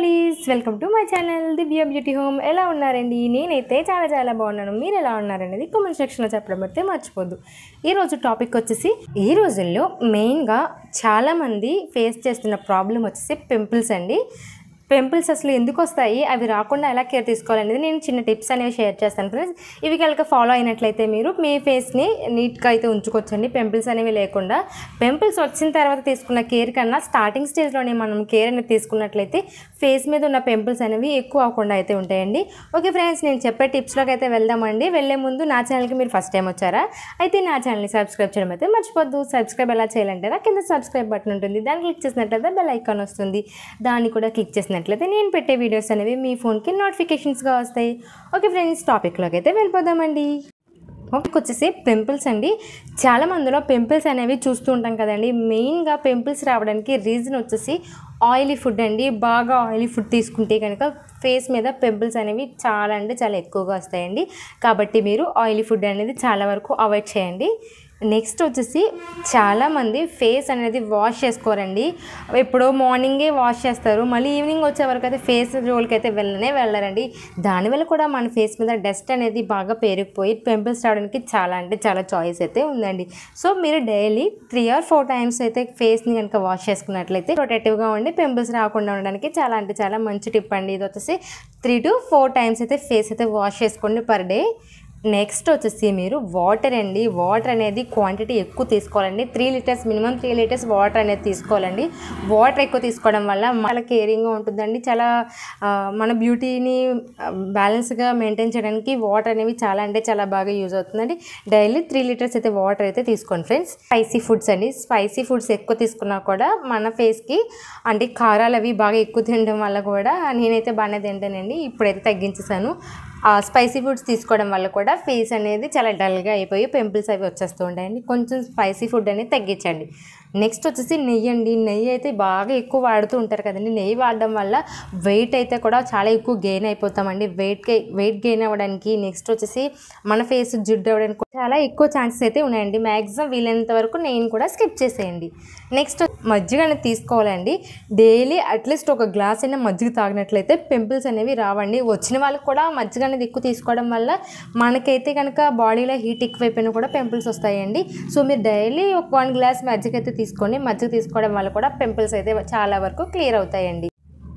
హాలీస్ welcome to my channel Divya beauty home ఎలా ఉన్నారండి నేనైతే చాలా చాలా బాగున్నాను మీరు ఎలా ఉన్నారనేది కామెంట్ సెక్షన్లో చెప్పడం పడితే మర్చిపోద్దు ఈరోజు టాపిక్ వచ్చేసి ఈ రోజుల్లో మెయిన్గా చాలామంది ఫేస్ చేస్తున్న ప్రాబ్లం వచ్చేసి పింపుల్స్ అండి పింపుల్స్ అసలు ఎందుకు వస్తాయి అవి రాకుండా ఎలా కేర్ తీసుకోవాలనేది నేను చిన్న టిప్స్ అనేవి షేర్ చేస్తాను ఫ్రెండ్స్ ఇవి కలిక ఫాలో అయినట్లయితే మీరు మీ ఫేస్ని నీట్గా అయితే ఉంచుకోవచ్చండి పింపుల్స్ అనేవి లేకుండా పింపుల్స్ వచ్చిన తర్వాత తీసుకున్న కేర్ కన్నా స్టార్టింగ్ స్టేజ్లోనే మనం కేర్ అనేది తీసుకున్నట్లయితే ఫేస్ మీద ఉన్న పింపుల్స్ అనేవి ఎక్కువ అవ్వకుండా అయితే ఉంటాయండి ఓకే ఫ్రెండ్స్ నేను చెప్పే టిప్స్లోకి అయితే వెళ్దామండి వెళ్ళే ముందు నా ఛానల్కి మీరు ఫస్ట్ టైం వచ్చారా అయితే నా ఛానల్ని సబ్స్క్రైబ్ చేయడం అయితే మర్చిపోద్దు సబ్స్క్రైబ్ ఎలా చేయాలంటే కింద సబ్స్క్రైబ్ బటన్ ఉంటుంది దాన్ని క్లిక్ చేసినట్లయితే బెల్ ఐకాన్ వస్తుంది దాన్ని కూడా క్లిక్ చేసినట్లయితే చూసినట్లయితే నేను పెట్టే వీడియోస్ అనేవి మీ ఫోన్కి నోటిఫికేషన్స్గా వస్తాయి ఓకే ఫ్రెండ్స్ టాపిక్లోకి అయితే వెళ్ళిపోదామండి ఒక వచ్చేసి పింపుల్స్ అండి చాలా మందిలో పింపుల్స్ అనేవి చూస్తూ ఉంటాం కదండి మెయిన్గా పింపుల్స్ రావడానికి రీజన్ వచ్చేసి ఆయిలీ ఫుడ్ అండి బాగా ఆయిలీ ఫుడ్ తీసుకుంటే కనుక ఫేస్ మీద పింపుల్స్ అనేవి చాలా అంటే చాలా ఎక్కువగా వస్తాయండి కాబట్టి మీరు ఆయిలీ ఫుడ్ అనేది చాలా వరకు అవాయిడ్ చేయండి నెక్స్ట్ వచ్చేసి చాలామంది ఫేస్ అనేది వాష్ చేసుకోరండి ఎప్పుడో మార్నింగే వాష్ చేస్తారు మళ్ళీ ఈవినింగ్ వచ్చే వరకు అయితే ఫేస్ రోల్కి అయితే వెళ్ళనే వెళ్ళరండి దానివల్ల కూడా మన ఫేస్ మీద డస్ట్ అనేది బాగా పేరుకుపోయి పెంపుల్స్ రావడానికి చాలా అంటే చాలా చాయిస్ అయితే ఉందండి సో మీరు daily three or four times అయితే ఫేస్ని కనుక వాష్ చేసుకున్నట్లయితే ప్రొటెక్టివ్గా ఉండి పింపుల్స్ రాకుండా ఉండడానికి చాలా అంటే చాలా మంచి టిప్ అండి ఇది వచ్చేసి త్రీ టు ఫోర్ టైమ్స్ అయితే ఫేస్ అయితే వాష్ చేసుకోండి పర్ డే నెక్స్ట్ వచ్చేసి మీరు వాటర్ అండి వాటర్ అనేది క్వాంటిటీ ఎక్కువ తీసుకోవాలండి three litres minimum three litres water అనేది తీసుకోవాలండి వాటర్ ఎక్కువ తీసుకోవడం వల్ల చాలా కేరింగ్గా ఉంటుందండి చాలా మన బ్యూటీని బ్యాలెన్స్గా మెయింటైన్ చేయడానికి వాటర్ అనేవి చాలా అంటే చాలా బాగా యూజ్ అవుతుందండి డైలీ త్రీ లీటర్స్ అయితే వాటర్ అయితే తీసుకోండి ఫ్రెండ్స్ స్పైసీ ఫుడ్స్ అండి స్పైసీ ఫుడ్స్ ఎక్కువ తీసుకున్నా కూడా మన ఫేస్కి అంటే కారాలు అవి బాగా ఎక్కువ తినడం వల్ల కూడా నేనైతే బాగానే తింటానండి ఇప్పుడైతే తగ్గించేసాను స్పైసీ ఫుడ్స్ తీసుకోవడం వల్ల కూడా ఫేస్ అనేది చాలా డల్గా అయిపోయి పింపుల్స్ అవి వచ్చేస్తూ ఉంటాయండి కొంచెం స్పైసీ ఫుడ్ అనేది తగ్గించండి నెక్స్ట్ వచ్చేసి నెయ్యి అండి నెయ్యి అయితే బాగా ఎక్కువ వాడుతూ ఉంటారు కదండి నెయ్యి వాడడం వల్ల వెయిట్ అయితే కూడా చాలా ఎక్కువ గెయిన్ అయిపోతామండి వెయిట్ వెయిట్ గెయిన్ అవ్వడానికి నెక్స్ట్ వచ్చేసి మన ఫేస్ జుడ్డు అవ్వడానికి చాలా ఎక్కువ ఛాన్సెస్ అయితే ఉన్నాయండి మ్యాక్సిమం వీలైనంత వరకు నేను కూడా స్కిప్ చేసేయండి నెక్స్ట్ మజ్జిగ అనేది తీసుకోవాలండి డైలీ అట్లీస్ట్ ఒక గ్లాస్ అయినా మజ్జిగ తాగినట్లయితే పింపుల్స్ అనేవి రావండి వచ్చిన వాళ్ళకి కూడా మజ్జిగ అనేది ఎక్కువ తీసుకోవడం వల్ల మనకైతే కనుక బాడీలో హీట్ ఎక్కువైపోయినా కూడా పింపుల్స్ వస్తాయండి సో మీరు డైలీ ఒక వన్ గ్లాస్ మజ్జిగ అయితే తీసుకొని మజ్జిగ తీసుకోవడం వల్ల కూడా పింపుల్స్ అయితే చాలా వరకు క్లియర్ అవుతాయండి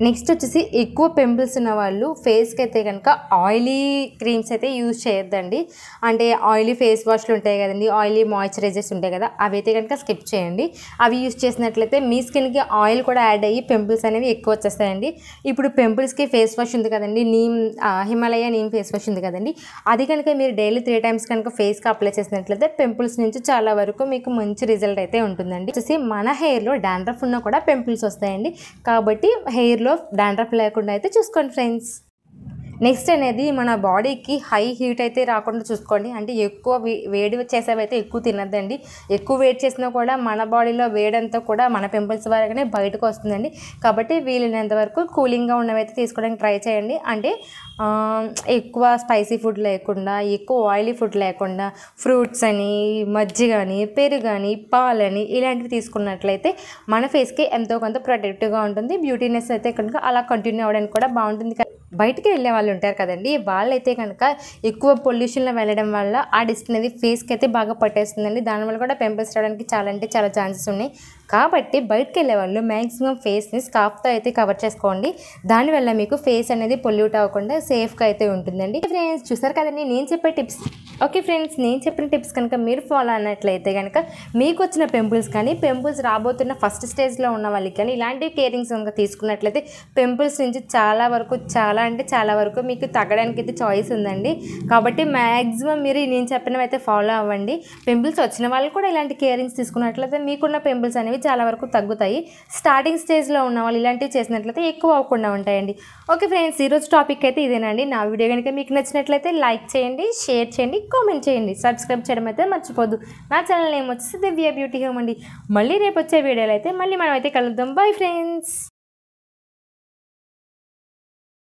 నెక్స్ట్ వచ్చేసి ఎక్కువ పింపుల్స్ ఉన్న వాళ్ళు ఫేస్కి అయితే కనుక ఆయిలీ క్రీమ్స్ అయితే యూజ్ చేయొద్దండి అంటే ఆయిలీ ఫేస్ వాష్లు ఉంటాయి కదండి ఆయిలీ మాయిశ్చరైజర్స్ ఉంటాయి కదా అవి అయితే కనుక స్కిప్ చేయండి అవి యూజ్ చేసినట్లయితే మీ స్కిన్కి ఆయిల్ కూడా యాడ్ అయ్యి పింపుల్స్ అనేవి ఎక్కువ వచ్చేస్తాయండి ఇప్పుడు పింపుల్స్కి ఫేస్ వాష్ ఉంది కదండి నీమ్ హిమాలయ నీమ్ ఫేస్ వాష్ ఉంది కదండి అది కనుక మీరు డైలీ త్రీ టైమ్స్ కనుక ఫేస్కి అప్లై చేసినట్లయితే పింపుల్స్ నుంచి చాలా వరకు మీకు మంచి రిజల్ట్ అయితే ఉంటుందండి వచ్చేసి మన హెయిర్లో డాండ్రఫ్ ఉన్నా కూడా పింపుల్స్ వస్తాయండి కాబట్టి హెయిర్ హెయిర్లో డాండ్రఫ్ లేకుండా అయితే చూసుకోండి ఫ్రెండ్స్ నెక్స్ట్ అనేది మన బాడీకి హై హీట్ అయితే రాకుండా చూసుకోండి అంటే ఎక్కువ వేడి చేసేవైతే ఎక్కువ తినద్దండి ఎక్కువ వేడి చేసినా కూడా మన బాడీలో వేడంతా కూడా మన పింపుల్స్ వరకునే బయటకు వస్తుందండి కాబట్టి వీలైనంత వరకు కూలింగ్గా ఉన్నవైతే తీసుకోవడానికి ట్రై చేయండి అంటే ఎక్కువ స్పైసీ ఫుడ్ లేకుండా ఎక్కువ ఆయిలీ ఫుడ్ లేకుండా ఫ్రూట్స్ అని మజ్జిగ కానీ పెరుగు అని పాలని ఇలాంటివి తీసుకున్నట్లయితే మన ఫేస్కి ఎంతో కొంత ప్రొటెక్టివ్గా ఉంటుంది బ్యూటీనెస్ అయితే కనుక అలా కంటిన్యూ అవ్వడానికి కూడా బాగుంటుంది బయటికి వెళ్ళే వాళ్ళు ఉంటారు కదండి వాళ్ళైతే కనుక ఎక్కువ పొల్యూషన్లో వెళ్ళడం వల్ల ఆ డిస్క్ అనేది ఫేస్కి అయితే బాగా పట్టేస్తుందండి దానివల్ల కూడా పెంపల్స్ రావడానికి చాలా అంటే చాలా ఛాన్సెస్ ఉన్నాయి కాబట్టి బయటకు వెళ్ళే వాళ్ళు మ్యాక్సిమం ఫేస్ని స్కార్ఫ్తో అయితే కవర్ చేసుకోండి దానివల్ల మీకు ఫేస్ అనేది పొల్యూట్ అవ్వకుండా సేఫ్గా అయితే ఉంటుందండి ఫ్రెండ్స్ చూసారు కదండి నేను చెప్పే టిప్స్ ఓకే ఫ్రెండ్స్ నేను చెప్పిన టిప్స్ కనుక మీరు ఫాలో అన్నట్లయితే కనుక మీకు వచ్చిన పెంపుల్స్ కానీ పెంపుల్స్ రాబోతున్న ఫస్ట్ స్టేజ్లో ఉన్న వాళ్ళకి కానీ ఇలాంటి కేరింగ్స్ కనుక తీసుకున్నట్లయితే పెంపుల్స్ నుంచి చాలా వరకు చాలా అంటే చాలా వరకు మీకు తగ్గడానికి అయితే చాయిస్ ఉందండి కాబట్టి మ్యాక్సిమం మీరు నేను చెప్పినవి అయితే ఫాలో అవ్వండి పెంపుల్స్ వచ్చిన వాళ్ళు కూడా ఇలాంటి కేరింగ్స్ తీసుకున్నట్లయితే మీకున్న పెంపుల్స్ అనేవి అనేవి చాలా వరకు తగ్గుతాయి స్టార్టింగ్ స్టేజ్లో ఉన్న వాళ్ళు ఇలాంటివి చేసినట్లయితే ఎక్కువ అవ్వకుండా ఉంటాయండి ఓకే ఫ్రెండ్స్ ఈరోజు టాపిక్ అయితే ఇదేనండి నా వీడియో కనుక మీకు నచ్చినట్లయితే లైక్ చేయండి షేర్ చేయండి కామెంట్ చేయండి సబ్స్క్రైబ్ చేయడం అయితే మర్చిపోద్దు నా ఛానల్ నేమ్ వచ్చేసి దివ్య బ్యూటీ హోమ్ అండి మళ్ళీ రేపు వచ్చే వీడియోలు అయితే మళ్ళీ మనం అయితే కలుద్దాం బాయ్ ఫ్రెండ్స్